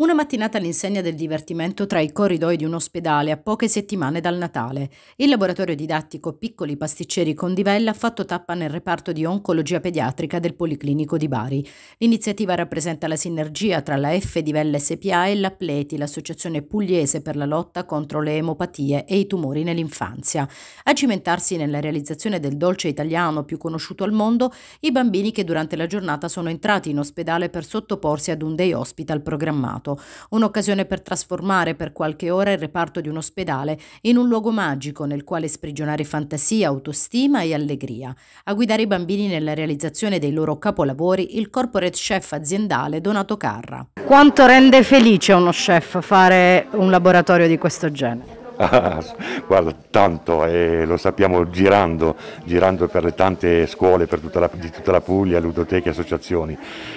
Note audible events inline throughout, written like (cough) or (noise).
Una mattinata all'insegna del divertimento tra i corridoi di un ospedale a poche settimane dal Natale, il laboratorio didattico Piccoli Pasticceri con Divella ha fatto tappa nel reparto di oncologia pediatrica del Policlinico di Bari. L'iniziativa rappresenta la sinergia tra la F di SPA e la l'associazione pugliese per la lotta contro le emopatie e i tumori nell'infanzia. A cimentarsi nella realizzazione del dolce italiano più conosciuto al mondo, i bambini che durante la giornata sono entrati in ospedale per sottoporsi ad un day hospital programmato passato, un'occasione per trasformare per qualche ora il reparto di un ospedale in un luogo magico nel quale sprigionare fantasia, autostima e allegria. A guidare i bambini nella realizzazione dei loro capolavori il corporate chef aziendale Donato Carra. Quanto rende felice uno chef fare un laboratorio di questo genere? (laughs) guarda, tanto, eh, lo sappiamo girando, girando per le tante scuole per tutta la, di tutta la Puglia, ludoteche e associazioni.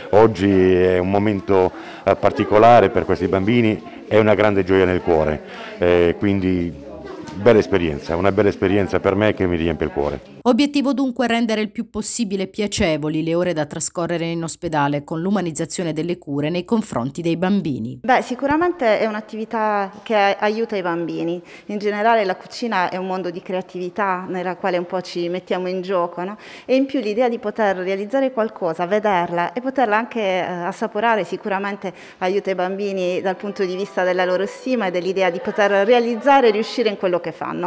Oggi è un momento eh, particolare per questi bambini, è una grande gioia nel cuore, eh, quindi bella esperienza, una bella esperienza per me che mi riempie il cuore. Obiettivo dunque rendere il più possibile piacevoli le ore da trascorrere in ospedale con l'umanizzazione delle cure nei confronti dei bambini. Beh, sicuramente è un'attività che aiuta i bambini. In generale la cucina è un mondo di creatività nella quale un po' ci mettiamo in gioco no? e in più l'idea di poter realizzare qualcosa, vederla e poterla anche eh, assaporare sicuramente aiuta i bambini dal punto di vista della loro stima e dell'idea di poter realizzare e riuscire in quello che fanno.